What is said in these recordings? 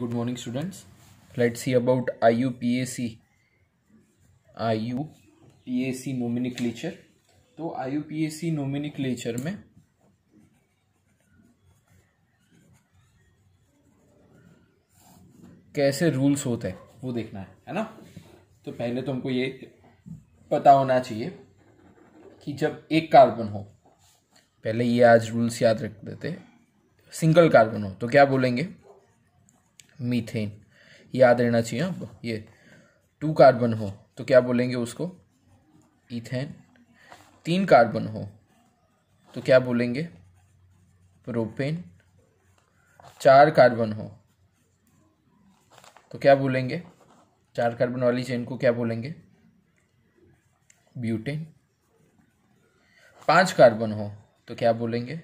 good morning students let's see about IUPAC IUPAC nomenclature तो IUPAC nomenclature में कैसे rules होते हैं वो देखना है है ना तो पहले तो हमको ये पता होना चाहिए कि जब एक कार्बन हो पहले ये आज रूल्स याद रख देते सिंगल कार्बन हो तो क्या बोलेंगे मीथेन याद रहना चाहिए आपको ये टू कार्बन हो तो क्या बोलेंगे उसको इथेन तीन कार्बन हो तो क्या बोलेंगे प्रोपेन चार कार्बन हो तो क्या बोलेंगे चार कार्बन वाली चेन को क्या बोलेंगे ब्यूटेन पांच कार्बन हो तो क्या बोलेंगे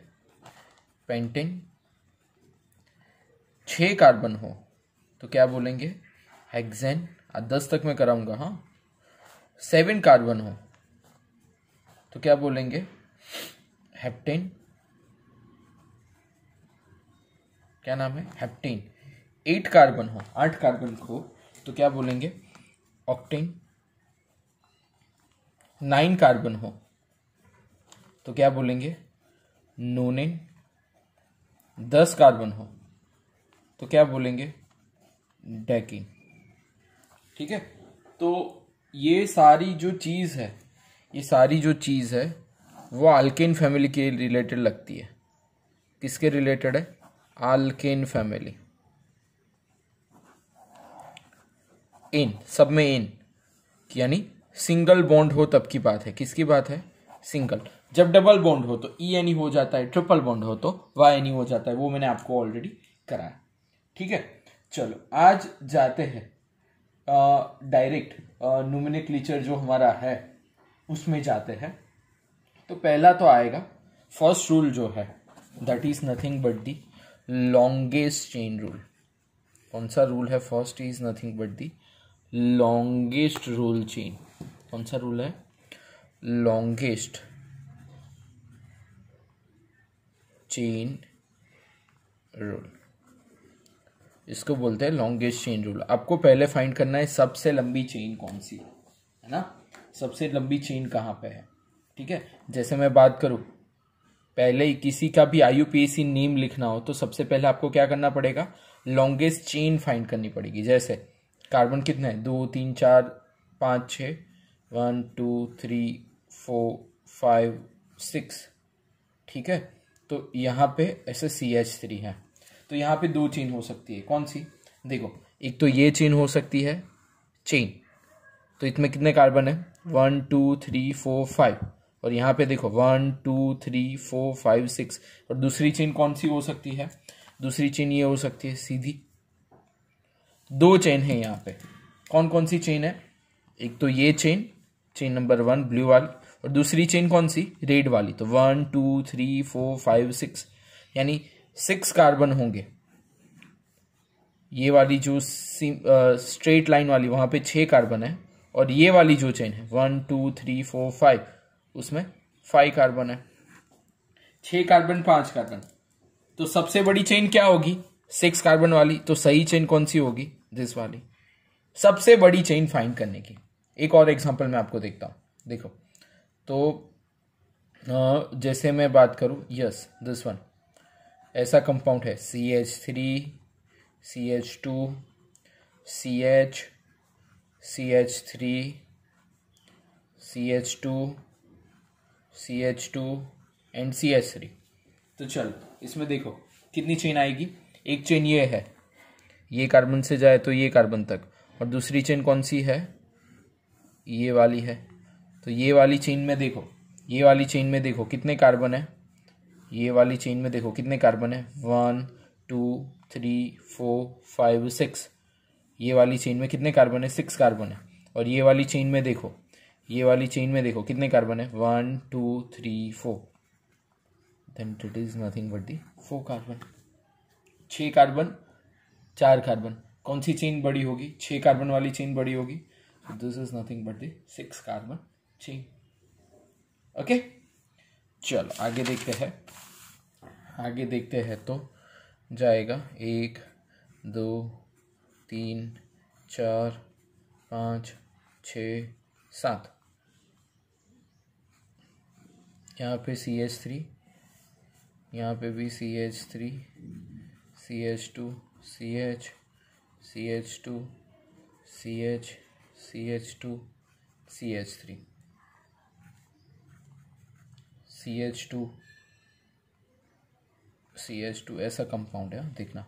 पेंटेन छः कार्बन हो तो क्या बोलेंगे हेक्सेन दस तक मैं कराऊंगा हाँ सेवन कार्बन हो तो क्या बोलेंगे हेप्टेन क्या नाम है हेप्टेन एट कार्बन हो आठ तो कार्बन हो तो क्या बोलेंगे ऑक्टेन नाइन कार्बन हो तो क्या बोलेंगे नोनेन दस कार्बन हो तो क्या बोलेंगे डेकिंग ठीक है तो ये सारी जो चीज़ है ये सारी जो चीज़ है वो आल्केन फैमिली के रिलेटेड लगती है किसके रिलेटेड है आल्केन फैमिली इन सब में इन यानी सिंगल बॉन्ड हो तब की बात है किसकी बात है सिंगल जब डबल बॉन्ड हो तो ई e एनी e हो जाता है ट्रिपल बॉन्ड हो तो वाई एनी e हो जाता है वो मैंने आपको ऑलरेडी कराया ठीक है चलो आज जाते हैं डायरेक्ट लीचर जो हमारा है उसमें जाते हैं तो पहला तो आएगा फर्स्ट रूल जो है that is nothing but the longest chain rule कौन सा रूल है first is nothing but the longest rule chain कौन सा रूल है लॉन्गेस्ट चेन रूल इसको बोलते हैं लॉन्गेस्ट चेन रूल आपको पहले फाइंड करना है सबसे लंबी चेन कौन सी है है ना सबसे लंबी चेन कहाँ पे है ठीक है जैसे मैं बात करूँ पहले किसी का भी आई नेम लिखना हो तो सबसे पहले आपको क्या करना पड़ेगा लॉन्गेस्ट चेन फाइंड करनी पड़ेगी जैसे कार्बन कितना है दो तीन चार पाँच छ one two three four five six ठीक है तो यहाँ पे ऐसे सी एच थ्री है तो यहाँ पे दो चेन हो सकती है कौन सी देखो एक तो ये चेन हो सकती है चेन तो इसमें कितने कार्बन है one two three four five और यहाँ पे देखो one two three four five six और दूसरी चेन कौन सी हो सकती है दूसरी चेन ये हो सकती है सीधी दो चेन है यहाँ पे कौन कौन सी चेन है एक तो ये chain chain number one blue वाली और दूसरी चेन कौन सी रेड वाली तो one two three four five six यानी सिक्स कार्बन होंगे ये वाली जो स्ट्रेट लाइन वाली वहां पे छह कार्बन है और ये वाली जो चेन है one two three four five उसमें फाइव कार्बन है छह कार्बन पांच कार्बन तो सबसे बड़ी चेन क्या होगी सिक्स कार्बन वाली तो सही चेन कौन सी होगी दिस वाली सबसे बड़ी चेन फाइंड करने की एक और एग्जांपल मैं आपको देखता हूं देखो तो जैसे मैं बात करूं यस दिस वन ऐसा कंपाउंड है C H three C H two C H C H three C H two C H two and C H three तो चलो इसमें देखो कितनी चेन आएगी एक चेन ये है ये कार्बन से जाए तो ये कार्बन तक और दूसरी चेन कौन सी है ये वाली है तो ये वाली चेन में देखो ये वाली चेन में देखो कितने कार्बन है ये वाली चेन में देखो कितने कार्बन है one two three four five six ये वाली चेन में कितने कार्बन है सिक्स कार्बन है और ये वाली चेन में देखो ये वाली चेन में देखो कितने कार्बन है one two three four then it is nothing but the four carbon छ कार्बन चार कार्बन कौन सी चेन बड़ी होगी छ कार्बन वाली चेन बड़ी होगी this is nothing but the six carbon chain okay चलो आगे देखते हैं आगे देखते हैं तो जाएगा एक दो तीन चार पाँच छ सात यहाँ पे सी एच थ्री यहाँ पे भी C H three C H two C H C H two C H C H two C H three C H two C H two ऐसा कंपाउंड है देखना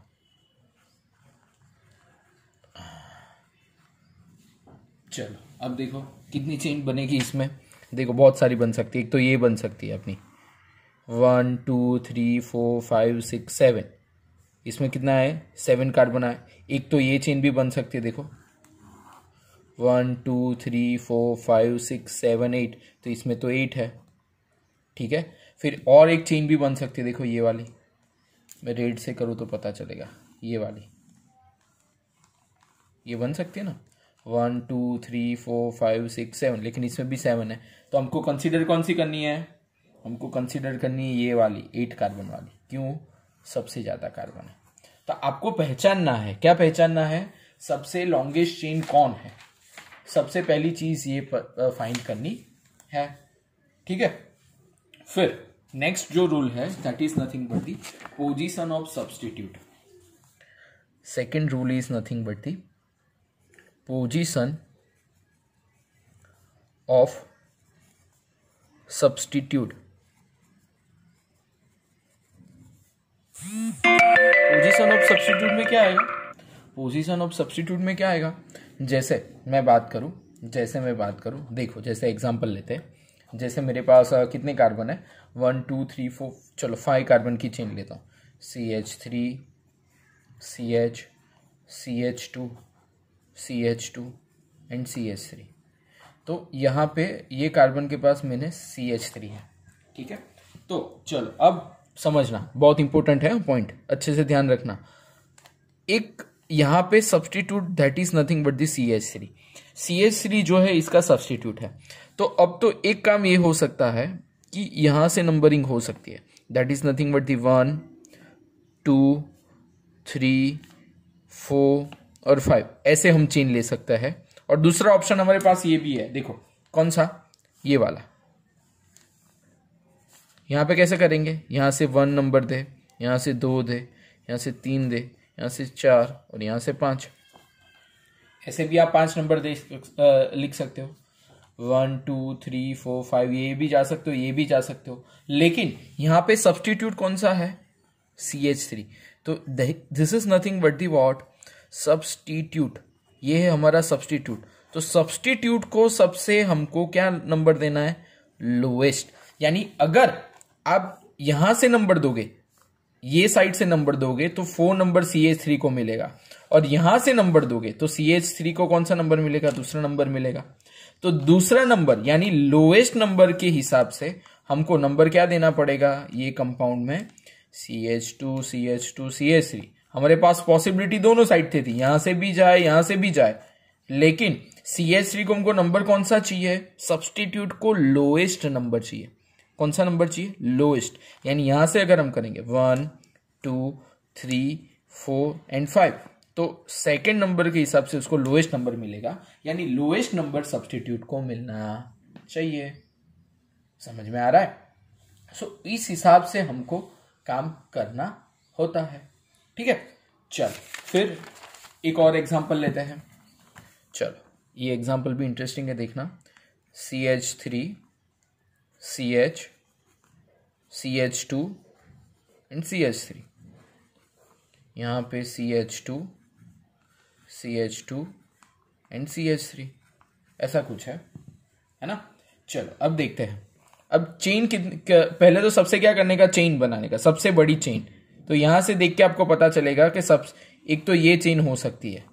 चलो अब देखो कितनी चेन बनेगी इसमें देखो बहुत सारी बन सकती है एक तो ये बन सकती है अपनी one two three four five six seven इसमें कितना है सेवन कार्ड है एक तो ये चेन भी बन सकती है देखो one two three four five six seven eight तो इसमें तो एट है ठीक है फिर और एक चेन भी बन सकती है देखो ये वाली मैं रेड से करूँ तो पता चलेगा ये वाली ये बन सकती है ना one two three four five six seven लेकिन इसमें भी सेवन है तो हमको कंसिडर कौन सी करनी है हमको कंसिडर करनी है ये वाली एट कार्बन वाली क्यों सबसे ज़्यादा कार्बन है तो आपको पहचानना है क्या पहचानना है सबसे लॉन्गेस्ट चेन कौन है सबसे पहली चीज़ ये फाइंड करनी है ठीक है फिर नेक्स्ट जो रूल है that is nothing but the position of substitute second rule is nothing but the position of substitute position of substitute में क्या आएगा पोजिशन ऑफ सब्सटीट्यूट में क्या आएगा जैसे मैं बात करूं जैसे मैं बात करूं देखो जैसे एग्जाम्पल लेते हैं जैसे मेरे पास कितने कार्बन है वन टू थ्री फोर चलो फाइव कार्बन की चेन लेता हूँ C H three C H C H two C H two and C H three तो यहाँ पे ये कार्बन के पास मैंने सी एच थ्री है ठीक है तो चलो अब समझना बहुत इंपॉर्टेंट है पॉइंट अच्छे से ध्यान रखना एक यहाँ पे substitute that is nothing but the C H three C H three जो है इसका सब्सटीट्यूट है तो अब तो एक काम ये हो सकता है कि यहाँ से नंबरिंग हो सकती है that is nothing but the one two three four और फाइव ऐसे हम चेन ले सकते हैं और दूसरा ऑप्शन हमारे पास ये भी है देखो कौन सा ये वाला यहाँ पे कैसे करेंगे यहाँ से वन नंबर दे यहाँ से दो दे यहाँ से तीन दे यहाँ से चार और यहाँ से पाँच ऐसे भी आप पाँच नंबर दे लिख सकते हो one two three four five ये भी जा सकते हो ये भी जा सकते हो लेकिन यहाँ पे सब्सटीट्यूट कौन सा है सी एच थ्री तो this is nothing but the what substitute ये है हमारा सब्सटीट्यूट तो सब्सटीट्यूट को सबसे हमको क्या नंबर देना है लोएस्ट यानी अगर आप यहां से नंबर दोगे ये साइड से नंबर दोगे तो four number C H three को मिलेगा और यहां से नंबर दोगे तो सी एच थ्री को कौन सा नंबर मिलेगा दूसरा नंबर मिलेगा तो दूसरा नंबर यानी लोएस्ट नंबर के हिसाब से हमको नंबर क्या देना पड़ेगा ये कंपाउंड में C H two C H two C H three हमारे पास पॉसिबिलिटी दोनों साइड थे थी यहां से भी जाए यहां से भी जाए लेकिन सी एच थ्री को हमको नंबर कौन सा चाहिए सब्सटीट्यूट को लोएस्ट नंबर चाहिए कौन सा नंबर चाहिए लोएस्ट यानी यहां से अगर हम करेंगे one two three four and five तो सेकेंड नंबर के हिसाब से उसको लोएस्ट नंबर मिलेगा यानी लोएस्ट नंबर सब्सटीट्यूट को मिलना चाहिए समझ में आ रहा है सो so, इस हिसाब से हमको काम करना होता है ठीक है चल फिर एक और एग्जाम्पल लेते हैं चलो ये एग्जाम्पल भी इंटरेस्टिंग है देखना C H three C C H H two and C H three यहाँ पे H two and C H three ऐसा कुछ है है ना चलो अब देखते हैं अब चेन कितने पहले तो सबसे क्या करने का चेन बनाने का सबसे बड़ी चेन तो यहाँ से देख के आपको पता चलेगा कि सब एक तो ये चेन हो सकती है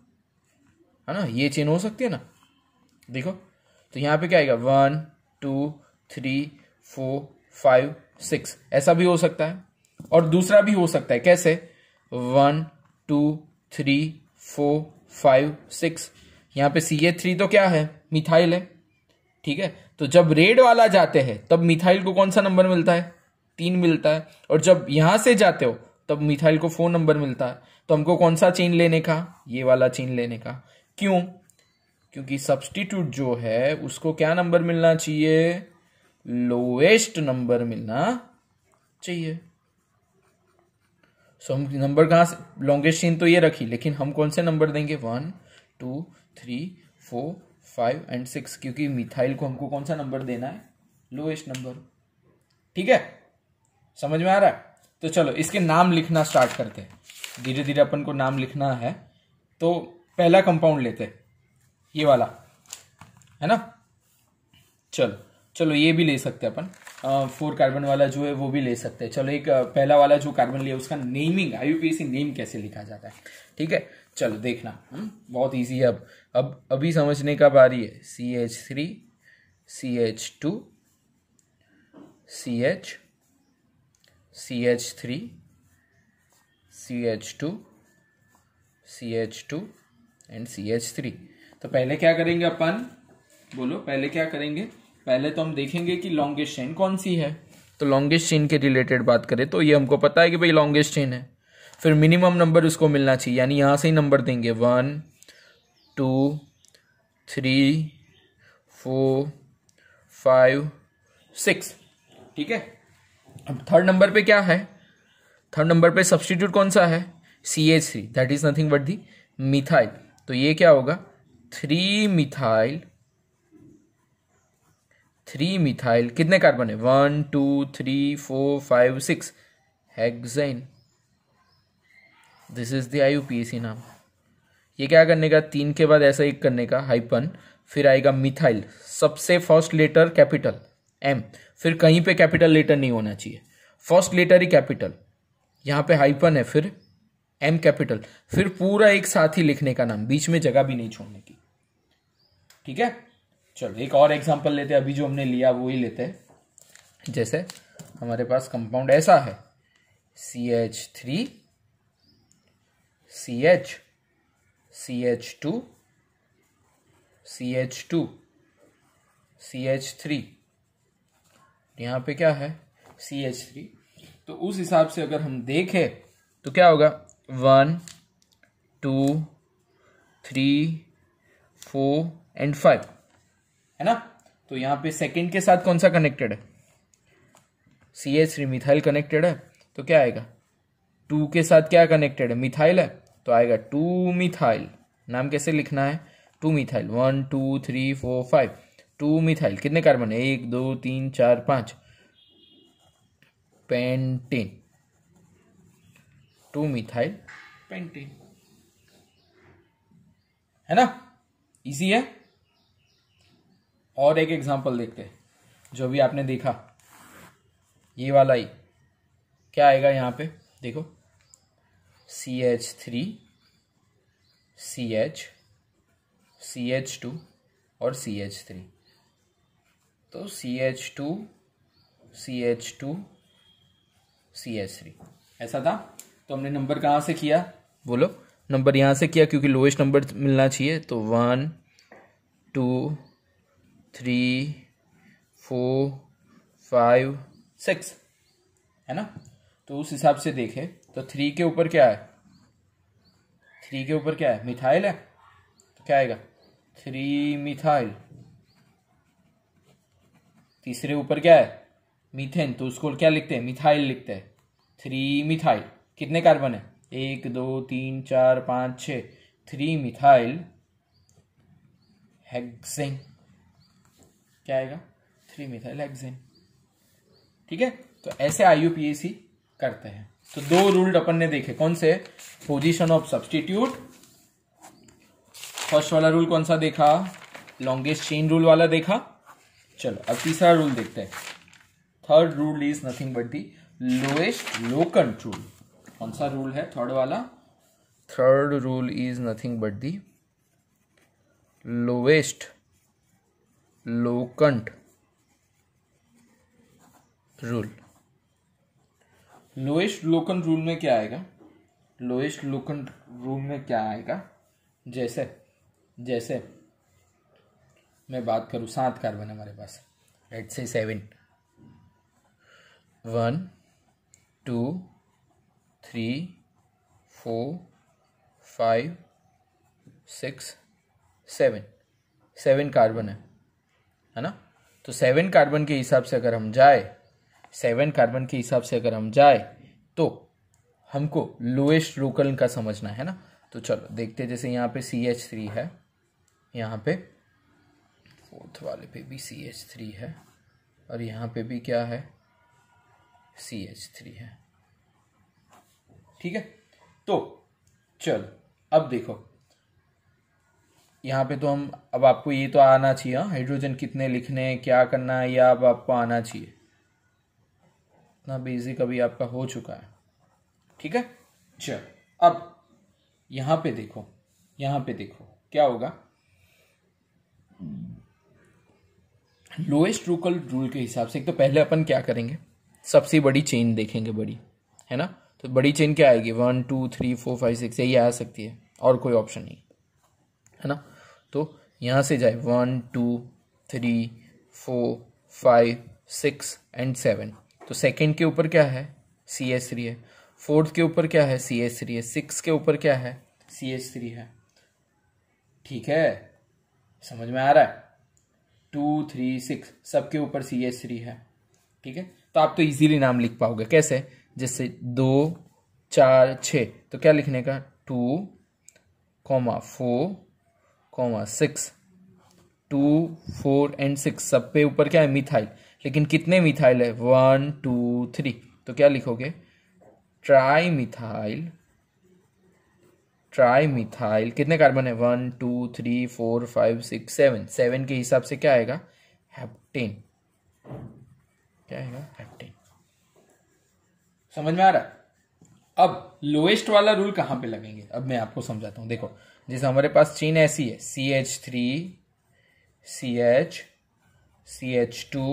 है ना ये चेन हो सकती है ना देखो तो यहाँ पे क्या आएगा one two three four five six ऐसा भी हो सकता है और दूसरा भी हो सकता है कैसे one two three four five six यहाँ पे सी ए थ्री तो क्या है मिथाइल है ठीक है तो जब रेड वाला जाते हैं तब मिथाइल को कौन सा नंबर मिलता है तीन मिलता है और जब यहां से जाते हो तब मिथाइल को फोर नंबर मिलता है तो हमको कौन सा चेन लेने का ये वाला चेन लेने का क्यों क्योंकि सब्सटीट्यूट जो है उसको क्या नंबर मिलना चाहिए लोएस्ट नंबर मिलना चाहिए सो हम नंबर कहां से लॉन्गेस्ट चेन तो ये रखी लेकिन हम कौन से नंबर देंगे one two three four five and six क्योंकि मिथाइल को हमको कौन सा नंबर देना है लोएस्ट नंबर ठीक है समझ में आ रहा है तो चलो इसके नाम लिखना स्टार्ट करते हैं धीरे धीरे अपन को नाम लिखना है तो पहला कंपाउंड लेते हैं ये वाला है ना चलो चलो ये भी ले सकते हैं अपन फोर कार्बन वाला जो है वो भी ले सकते हैं चलो एक पहला वाला जो कार्बन लिया उसका नेमिंग आई नेम कैसे लिखा जाता है ठीक है चलो देखना हुँ? हम्म, बहुत इजी है अब अब अभी समझने का बारी है C H three C H two C H C H three C H two C H two and C H three तो पहले क्या करेंगे अपन बोलो पहले क्या करेंगे पहले तो हम देखेंगे कि लॉन्गेस्ट चेन कौन सी है तो लॉन्गेस्ट चेन के रिलेटेड बात करें तो ये हमको पता है कि भाई लॉन्गेस्ट चेन है फिर मिनिमम नंबर उसको मिलना चाहिए यानी यहाँ से ही नंबर देंगे one two three four five six ठीक है अब थर्ड नंबर पे क्या है थर्ड नंबर पे सब्सटीट्यूट कौन सा है C H three that is nothing but the methyl तो ये क्या होगा थ्री मिथाइल थ्री मिथाइल कितने कार्बन है one two three four five six hexane this is the I नाम ये क्या करने का तीन के बाद ऐसा एक करने का हाइपन फिर आएगा मिथाइल सबसे फर्स्ट लेटर कैपिटल एम फिर कहीं पे कैपिटल लेटर नहीं होना चाहिए फर्स्ट लेटर ही कैपिटल यहाँ पे हाइपन है फिर एम कैपिटल फिर पूरा एक साथ ही लिखने का नाम बीच में जगह भी नहीं छोड़ने की ठीक है चलो एक और एग्जाम्पल लेते हैं अभी जो हमने लिया वो ही लेते हैं जैसे हमारे पास कंपाउंड ऐसा है C H three C H C H two C H two C H three यहां पे क्या है सी एच थ्री तो उस हिसाब से अगर हम देखें तो क्या होगा one two three four and five है ना तो यहाँ पे सेकेंड के साथ कौन सा कनेक्टेड है C H three methyl connected है तो क्या आएगा टू के साथ क्या कनेक्टेड है मिथाइल है तो आएगा टू मिथाइल नाम कैसे लिखना है two methyl one two three four five two methyl कितने कार्बन है एक दो तीन चार पाँच पेंटेन टू मिथाइल पेंटेन है ना इजी है और एक एग्जाम्पल देखते हैं जो भी आपने देखा ये वाला ही क्या आएगा यहाँ पे देखो C H three C H C H two और सी एच थ्री तो C H two C H two C H three ऐसा था तो हमने नंबर कहाँ से किया बोलो नंबर यहाँ से किया क्योंकि लोएस्ट नंबर मिलना चाहिए तो one two three four five six है ना तो उस हिसाब से देखें तो थ्री के ऊपर क्या है थ्री के ऊपर क्या है मिथाइल है तो क्या आएगा थ्री मिथाइल तीसरे ऊपर क्या है मीथेन तो उसको क्या लिखते हैं मिथाइल लिखते हैं थ्री मिथाइल कितने कार्बन है एक दो तीन चार पाँच छ थ्री मिथाइल हेक्सेन क्या आएगा थ्री मिथाइल एक्सेन ठीक है तो ऐसे आईयूपीएसी करते हैं तो दो रूल अपन ने देखे कौन से पोजिशन ऑफ सब्सटीट्यूट फर्स्ट वाला रूल कौन सा देखा लॉन्गेस्ट चेन रूल वाला देखा चलो अब तीसरा रूल देखते हैं third rule is nothing but the lowest locant rule कौन सा रूल है थर्ड वाला third rule is nothing but the lowest locant rule lowest locant rule में क्या आएगा लोएस्ट लोकंठ रूल में क्या आएगा जैसे जैसे मैं बात करूँ सात कार्बन हमारे पास एट से seven one two three four five six seven seven carbon है है ना तो सेवन कार्बन के हिसाब से अगर हम जाए सेवन कार्बन के हिसाब से अगर हम जाए तो हमको लोएस्ट लोकल का समझना है ना तो चलो देखते जैसे यहाँ पे सी एच थ्री है यहाँ पे फोर्थ वाले पे भी सी एच थ्री है और यहाँ पे भी क्या है सी एच थ्री है ठीक है तो चलो अब देखो यहाँ पे तो हम अब आपको ये तो आना चाहिए हाइड्रोजन कितने लिखने हैं क्या करना है या अब आपको आना चाहिए ना बेसिक अभी आपका हो चुका है ठीक है चलो अब यहाँ पे देखो यहाँ पे देखो क्या होगा लोएस्ट रूकल रूल के हिसाब से एक तो पहले अपन क्या करेंगे सबसे बड़ी चेन देखेंगे बड़ी है ना तो बड़ी चेन क्या आएगी one two three four five six यही आ सकती है और कोई ऑप्शन नहीं है ना तो यहाँ से जाए one two three four five six and seven तो सेकेंड के ऊपर क्या है सी एस थ्री है फोर्थ के ऊपर क्या है सी एस थ्री है सिक्स के ऊपर क्या है सी एस थ्री है ठीक है समझ में आ रहा है टू थ्री सिक्स सबके ऊपर सी एस थ्री है ठीक है तो आप तो इजीली नाम लिख पाओगे कैसे जैसे दो चार छ तो क्या लिखने का two comma four comma six two four and six सब पे ऊपर क्या है मिथाइल लेकिन कितने मिथाइल है वन टू थ्री तो क्या लिखोगे ट्राई मिथाइल ट्राई मिथाइल कितने कार्बन है one two three four five six seven seven के हिसाब से क्या आएगा हेप्टेन क्या आएगा हेप्टेन समझ में आ रहा अब लोएस्ट वाला रूल कहां पे लगेंगे अब मैं आपको समझाता हूँ देखो जैसे हमारे पास चीन ऐसी है C H three C H C H two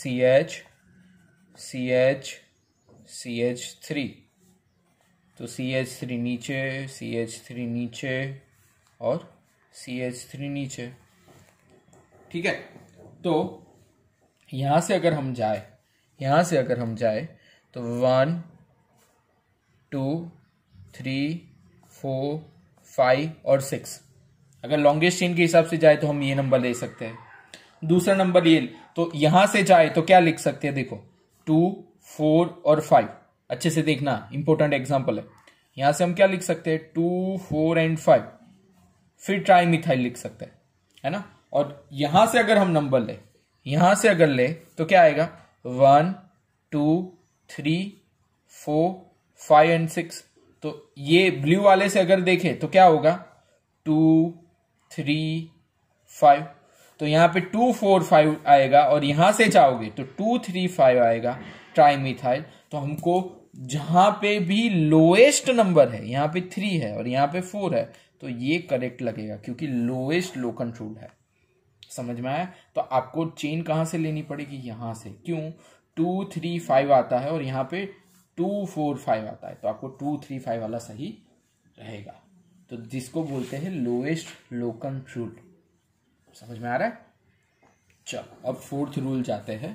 C H C H C H three तो सी एच थ्री नीचे सी एच थ्री नीचे और सी एच थ्री नीचे ठीक है तो यहां से अगर हम जाए यहां से अगर हम जाए तो one two three four five और सिक्स अगर लॉन्गेस्ट चेन के हिसाब से जाए तो हम ये नंबर ले सकते हैं दूसरा नंबर ये तो यहां से जाए तो क्या लिख सकते हैं देखो टू फोर और फाइव अच्छे से देखना इंपॉर्टेंट एग्जाम्पल है यहां से हम क्या लिख सकते हैं टू फोर एंड फाइव फिर ट्राई मिथाइल लिख सकते हैं है ना और यहां से अगर हम नंबर ले यहां से अगर ले तो क्या आएगा one two three four five and six तो ये ब्लू वाले से अगर देखें तो क्या होगा टू थ्री फाइव तो यहां पे टू फोर फाइव आएगा और यहां से जाओगे तो टू थ्री फाइव आएगा ट्राइमिथाइल तो हमको जहां पे भी लोएस्ट नंबर है यहां पे थ्री है और यहां पे फोर है तो ये करेक्ट लगेगा क्योंकि लोएस्ट लो कंट्रोल है समझ में आया तो आपको चेन कहां से लेनी पड़ेगी यहां से क्यों टू थ्री फाइव आता है और यहां पे टू फोर फाइव आता है तो आपको टू थ्री फाइव वाला सही रहेगा तो जिसको बोलते हैं लोएस्ट लोकन रूल समझ में आ रहा है चलो अब फोर्थ रूल जाते हैं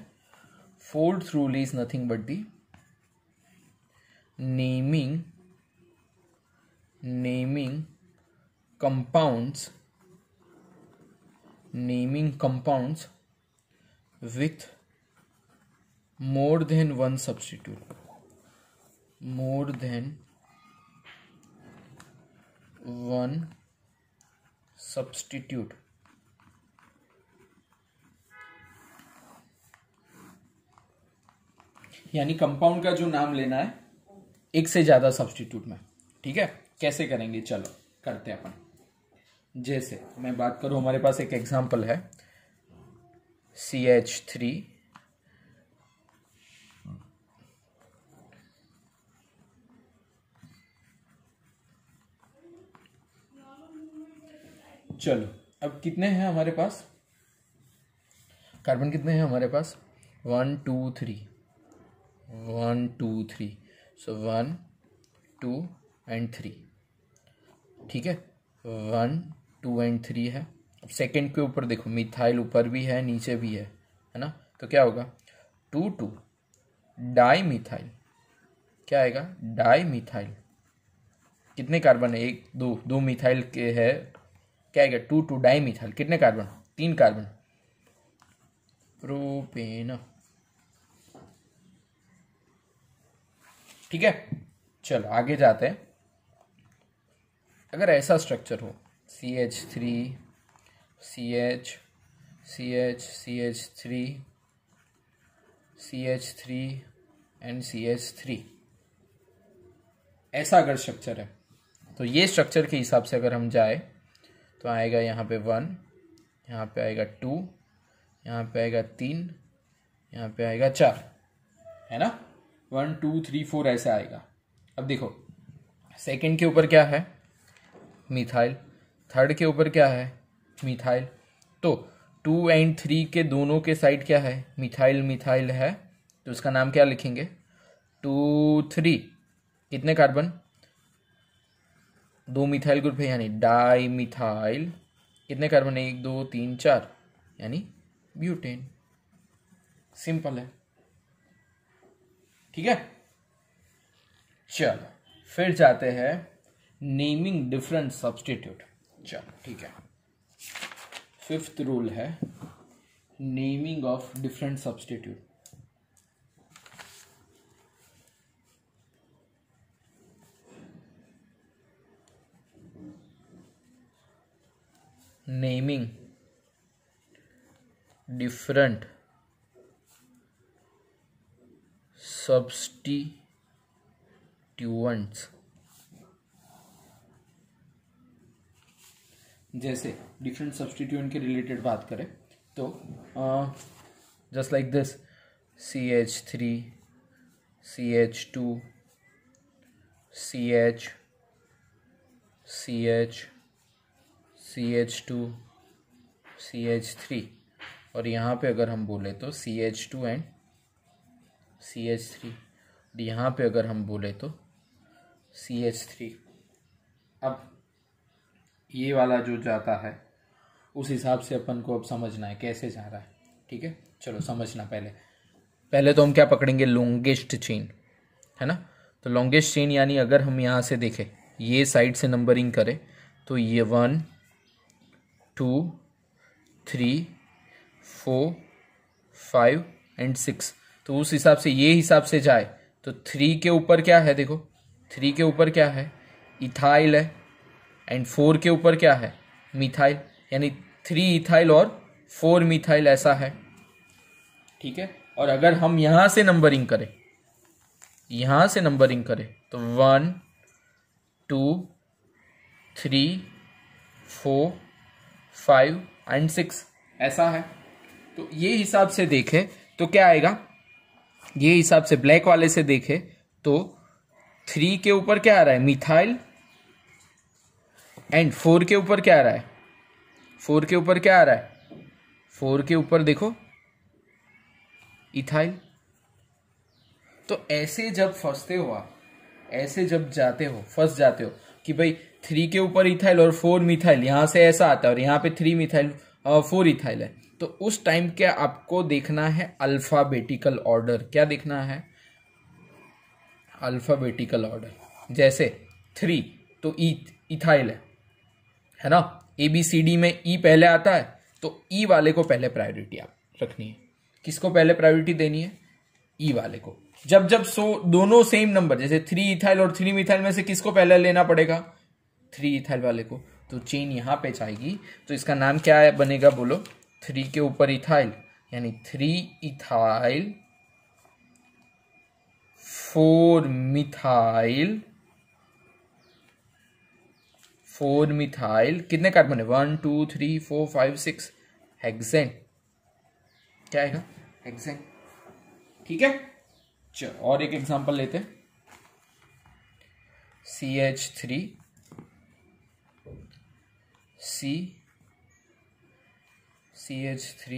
fourth rule is nothing but the naming naming compounds naming compounds with more than one substitute more than one substitute यानी कंपाउंड का जो नाम लेना है एक से ज्यादा सब्सटीट्यूट में ठीक है कैसे करेंगे चलो करते हैं अपन जैसे मैं बात करूं हमारे पास एक एग्जांपल है सी एच थ्री चलो अब कितने हैं हमारे पास कार्बन कितने हैं हमारे पास one two three one two three so one two and three ठीक है वन टू एंड थ्री है अब सेकेंड के ऊपर देखो मिथाइल ऊपर भी है नीचे भी है है ना तो क्या होगा टू टू डाई मिथाइल क्या आएगा डाई मिथाइल कितने कार्बन है एक दो दो मिथाइल के है क्या है टू टू मिथाल कितने कार्बन तीन कार्बन प्रोपेन ठीक है चलो आगे जाते हैं अगर ऐसा स्ट्रक्चर हो C H three C H C H C H three C H three and C H three ऐसा अगर स्ट्रक्चर है तो ये स्ट्रक्चर के हिसाब से अगर हम जाए तो आएगा यहाँ पे वन यहाँ पे आएगा टू यहाँ पे आएगा तीन यहाँ पे आएगा चार है ना वन टू थ्री फोर ऐसा आएगा अब देखो सेकंड के ऊपर क्या है मिथाइल थर्ड के ऊपर क्या है मिथाइल तो टू एंड थ्री के दोनों के साइड क्या है मिथाइल मिथाइल है तो उसका नाम क्या लिखेंगे टू थ्री कितने कार्बन दो मिथाइल ग्रुप है यानी डाई मिथाइल कितने कार्बन है एक दो तीन चार यानी ब्यूटेन सिंपल है ठीक है चलो फिर जाते हैं नेमिंग डिफरेंट सब्सटीट्यूट चलो ठीक है फिफ्थ रूल है naming of different substitute naming different substituents जैसे डिफरेंट सब्सटीट्यूएंट के रिलेटेड बात करें तो just like this C H three C H two C H C H C H two C H three और यहाँ पे अगर हम बोले तो C H two and C H three और यहाँ पे अगर हम बोले तो सी एच थ्री अब ये वाला जो जाता है उस हिसाब से अपन को अब समझना है कैसे जा रहा है ठीक है चलो समझना पहले पहले तो हम क्या पकड़ेंगे लॉन्गेस्ट चेन है ना तो लॉन्गेस्ट चेन यानी अगर हम यहाँ से देखें ये साइड से नंबरिंग करें तो ये one two three four five and six तो उस हिसाब से ये हिसाब से जाए तो थ्री के ऊपर क्या है देखो थ्री के ऊपर क्या है इथाइल है एंड फोर के ऊपर क्या है मिथाइल यानी थ्री इथाइल और फोर मिथाइल ऐसा है ठीक है और अगर हम यहाँ से नंबरिंग करें यहां से नंबरिंग करें तो one two three four five and six ऐसा है तो ये हिसाब से देखें तो क्या आएगा ये हिसाब से ब्लैक वाले से देखें तो थ्री के ऊपर क्या आ रहा है मिथाइल एंड फोर के ऊपर क्या आ रहा है फोर के ऊपर क्या आ रहा है फोर के ऊपर देखो इथाइल तो ऐसे जब फंसते हो आप ऐसे जब जाते हो फंस जाते हो कि भाई थ्री के ऊपर इथाइल और फोर मिथाइल यहाँ से ऐसा आता है और यहाँ पे थ्री मिथाइल फोर इथाइल है तो उस टाइम क्या आपको देखना है अल्फ़ाबेटिकल ऑर्डर क्या देखना है अल्फ़ाबेटिकल ऑर्डर जैसे थ्री तो ई इथाइल है है ना ए बी सी डी में ई पहले आता है तो ई वाले को पहले प्रायोरिटी आप रखनी है किसको पहले प्रायोरिटी देनी है ई वाले को जब जब सो दोनों सेम नंबर जैसे थ्री इथाइल और थ्री मिथाइल में से किसको पहले लेना पड़ेगा थ्री इथाइल वाले को तो चेन यहाँ पे जाएगी तो इसका नाम क्या है बनेगा बोलो थ्री के ऊपर इथाइल यानी three ethyl four methyl four methyl कितने कार्बन है one two three four five six hexane क्या आएगा हेक्सेन ठीक है चलो और एक एग्जांपल लेते हैं C H three C C H three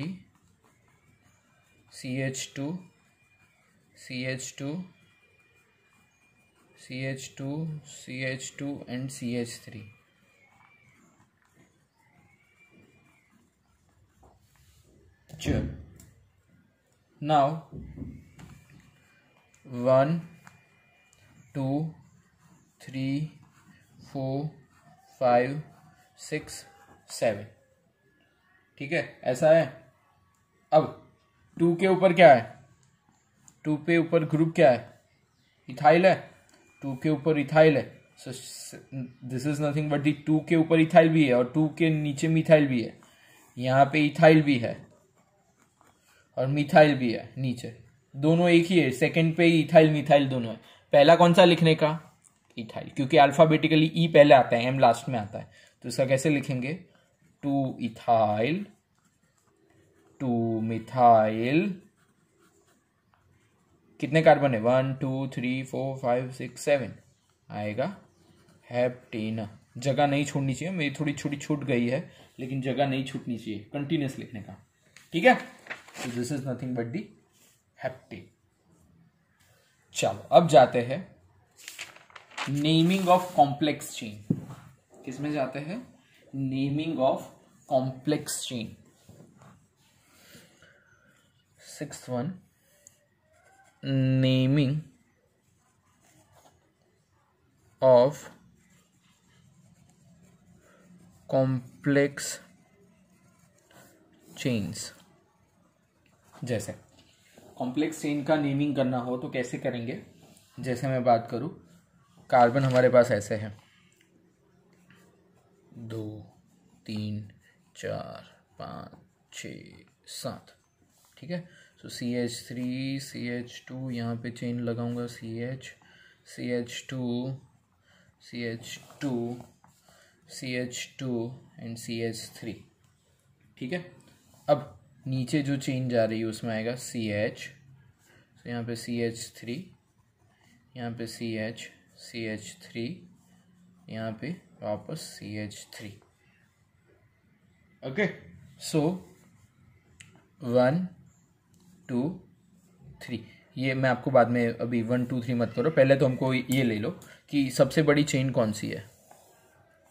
C H two C H two C H two C H two and C H three sure one two three four five six seven ठीक है ऐसा है अब to के ऊपर क्या है to पे ऊपर ग्रुप क्या है इथाइल है टू के ऊपर इथाइल है so this is nothing but the two के ऊपर इथाइल भी है और टू के नीचे मिथाइल भी है यहाँ पे इथाइल भी है और मिथाइल भी है नीचे दोनों एक ही है सेकेंड पे इथाइल मिथाइल दोनों है पहला कौन सा लिखने का इथाइल क्योंकि अल्फाबेटिकली ई e पहले आता है एम लास्ट में आता है तो इसका कैसे लिखेंगे टू इथाइल टू मिथाइल कितने कार्बन है one two three four five six seven आएगा हैप्टेना जगह नहीं छोड़नी चाहिए मेरी थोड़ी छोटी छूट गई है लेकिन जगह नहीं छूटनी चाहिए कंटिन्यूस लिखने का ठीक है तो this is nothing but the heptane चलो अब जाते हैं नेमिंग ऑफ कॉम्प्लेक्स चेन किसमें जाते हैं naming of complex chain six one naming of complex chains जैसे कॉम्प्लेक्स चेन का नेमिंग करना हो तो कैसे करेंगे जैसे मैं बात करूं कार्बन हमारे पास ऐसे हैं दो तीन चार पाँच छ सात ठीक है so C H three C H two यहाँ पे चेन लगाऊंगा C H C H two C H two C H two and C H three ठीक है अब नीचे जो चेन जा रही है उसमें आएगा सी एच तो यहाँ पे सी एच थ्री यहाँ पे C H C H three यहाँ पे वापस C H three okay so one two three ये मैं आपको बाद में अभी वन टू थ्री मत करो पहले तो हमको ये ले लो कि सबसे बड़ी चेन कौन सी है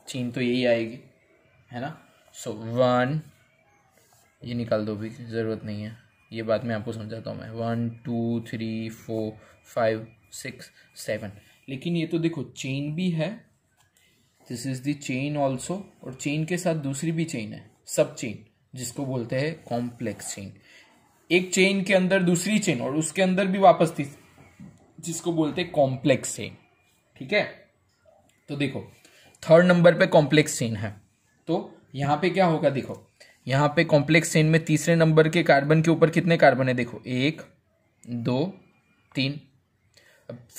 चेन तो यही आएगी है ना सो so, वन ये निकाल दो भी ज़रूरत नहीं है ये बात मैं आपको समझाता हूँ मैं one two three four five six seven लेकिन ये तो देखो चेन भी है this is the chain also और चेन के साथ दूसरी भी चेन है सब चेन जिसको बोलते हैं कॉम्प्लेक्स चेन एक चेन के अंदर दूसरी चेन और उसके अंदर भी वापस थी जिसको बोलते हैं कॉम्प्लेक्स चेन ठीक है तो देखो थर्ड नंबर पे कॉम्प्लेक्स चेन है तो यहां पे क्या होगा देखो यहाँ पे कॉम्प्लेक्स चेन में तीसरे नंबर के कार्बन के ऊपर कितने कार्बन है देखो एक दो तीन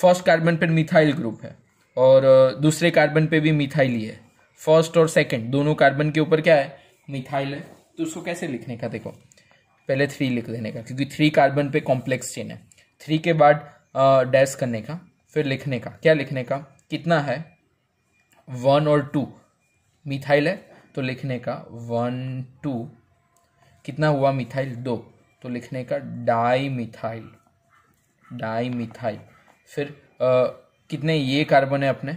फर्स्ट कार्बन पर मिथाइल ग्रुप है और दूसरे कार्बन पे भी मिथाइल ही है फर्स्ट और सेकंड दोनों कार्बन के ऊपर क्या है मिथाइल है तो उसको कैसे लिखने का देखो पहले थ्री लिख देने का क्योंकि थ्री कार्बन पे कॉम्प्लेक्स चेन है थ्री के बाद डैश करने का फिर लिखने का क्या लिखने का कितना है वन और टू मिथाइल है तो लिखने का वन टू कितना हुआ मिथाइल दो तो लिखने का डाई मिथाइल डाई मिथाइल फिर कितने ये कार्बन है अपने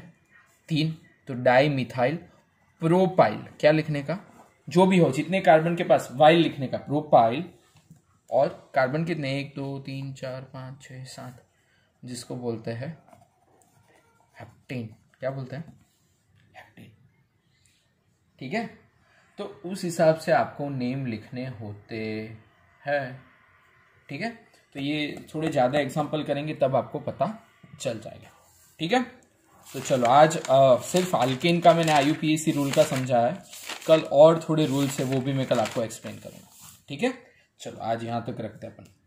तीन तो डाई मिथाइल प्रोपाइल क्या लिखने का जो भी हो जितने कार्बन के पास वाइल लिखने का प्रोपाइल और कार्बन कितने एक दो तीन चार पाँच छः सात जिसको बोलते हैं हेप्टेन क्या बोलते हैं हेप्टेन ठीक है तो उस हिसाब से आपको नेम लिखने होते हैं ठीक है तो ये थोड़े ज़्यादा एग्जाम्पल करेंगे तब आपको पता चल जाएगा ठीक है तो चलो आज आ, सिर्फ अल्केन का मैंने आई रूल का समझा है कल और थोड़े रूल्स है वो भी मैं कल आपको एक्सप्लेन करूंगा ठीक है चलो आज यहां तक तो रखते हैं अपन